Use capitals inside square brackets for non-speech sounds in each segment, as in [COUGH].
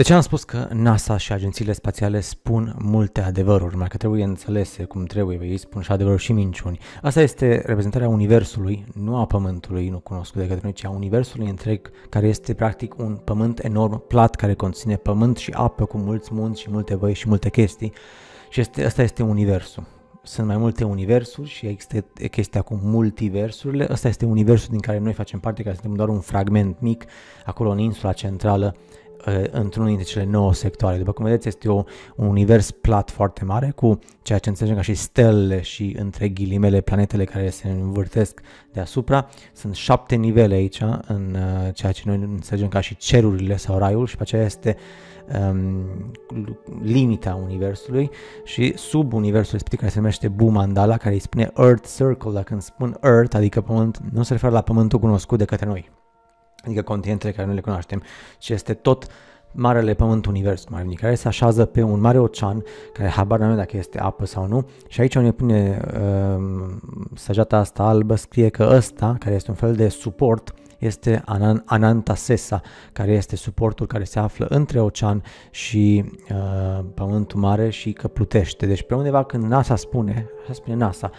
De ce am spus că NASA și agențiile spațiale spun multe adevăruri, numai că trebuie înțelese cum trebuie, ei spun și adevăruri și minciuni. Asta este reprezentarea Universului, nu a Pământului, nu cunoscut de către noi, ci a Universului întreg, care este practic un pământ enorm, plat, care conține pământ și apă cu mulți munți și multe băi și multe chestii. Și este, asta este Universul. Sunt mai multe universuri și există chestia cu multiversurile. Asta este universul din care noi facem parte, care suntem doar un fragment mic, acolo în insula centrală Eh, într-unul dintre cele 9 sectoare. După cum vedeți, este o, un univers plat foarte mare cu ceea ce înțelegem ca și stelele și între ghilimele planetele care se învârtesc deasupra. Sunt șapte nivele aici eh, în eh, ceea ce noi înțelegem ca și cerurile sau raiul și pe aceea este um, limita universului și sub universul respectiv care se numește Bhumandala, care îi spune Earth Circle, dacă îmi spun Earth, adică pământ, nu se referă la pământul cunoscut de către noi adică continentele care nu le cunoaștem, ci este tot marele pământ univers, mai bine, care se așează pe un mare ocean, care habar nu dacă este apă sau nu. Și aici unde pune uh, săgeata asta albă, scrie că ăsta, care este un fel de suport, este Anantasesa, care este suportul care se află între ocean și uh, pământul mare și că plutește. Deci pe undeva când NASA spune, așa spune NASA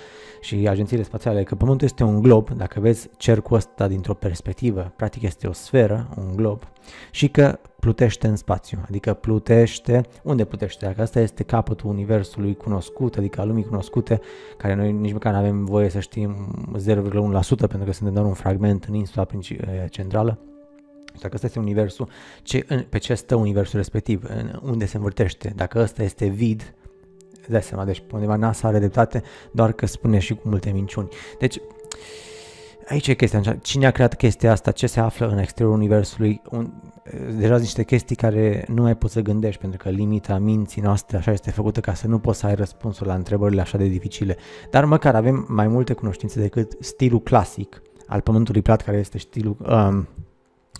și agențiile spațiale, că pământul este un glob, dacă vezi cercul ăsta dintr-o perspectivă, practic este o sferă, un glob, și că plutește în spațiu, adică plutește, unde plutește? Dacă asta este capătul universului cunoscut, adică a lumii cunoscute, care noi nici măcar nu avem voie să știm 0,1% pentru că suntem doar un fragment în insula eh, centrală, deci dacă ăsta este universul, ce, pe ce stă universul respectiv, unde se învârtește, dacă ăsta este vid, îți dai seama, deci undeva NASA are dreptate, doar că spune și cu multe minciuni. Deci, aici e chestia. Cine a creat chestia asta? Ce se află în exteriorul universului? Un, eh, deja sunt niște chestii care nu mai poți să gândești, pentru că limita minții noastre așa este făcută ca să nu poți să ai răspunsul la întrebările așa de dificile. Dar măcar avem mai multe cunoștințe decât stilul clasic al Pământului Plat, care este stilul... Um,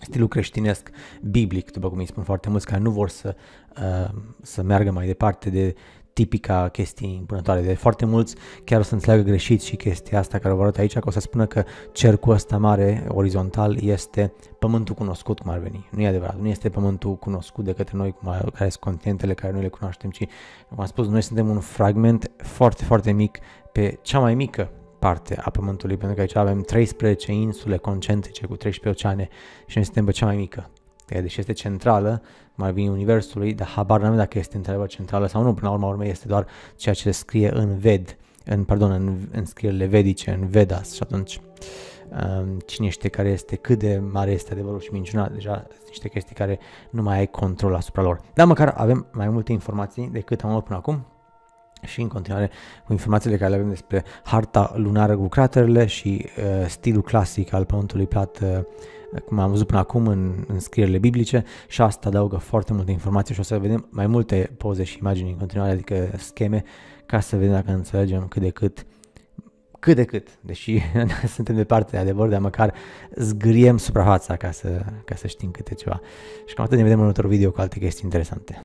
stilul creștinesc biblic, după cum îi spun foarte mulți, care nu vor să, uh, să meargă mai departe de tipica chestii impunătoare. De foarte mulți chiar o să înțeleagă greșit și chestia asta care vă arăt aici, că o să spună că cercul ăsta mare, orizontal, este pământul cunoscut, cum ar veni. Nu e adevărat, nu este pământul cunoscut de către noi, cum care sunt continentele care noi le cunoaștem, ci, cum am spus, noi suntem un fragment foarte, foarte mic pe cea mai mică parte a Pământului, pentru că aici avem 13 insule concentrice cu 13 oceane și noi suntem pe cea mai mică deși este centrală, mai bine universului, dar habar n-am dacă este într centrală sau nu. Până la urmă urmei este doar ceea ce scrie în ved, în, pardon, în, în scrierile vedice, în Vedas și atunci um, cine știe care este, cât de mare este adevărul și minciuna, deja sunt niște chestii care nu mai ai control asupra lor. Dar măcar avem mai multe informații decât am avut până acum, și în continuare cu informațiile care le avem despre harta lunară cu craterele și uh, stilul clasic al Pământului plat uh, cum am văzut până acum în, în scrierile biblice și asta adaugă foarte multe informații și o să vedem mai multe poze și imagini în continuare, adică scheme, ca să vedem dacă înțelegem cât de cât cât de cât, deși [LAUGHS] suntem departe de adevăr, dar măcar zgriem suprafața ca să, ca să știm câte ceva. Și cam atât ne vedem în următorul video cu alte chestii interesante.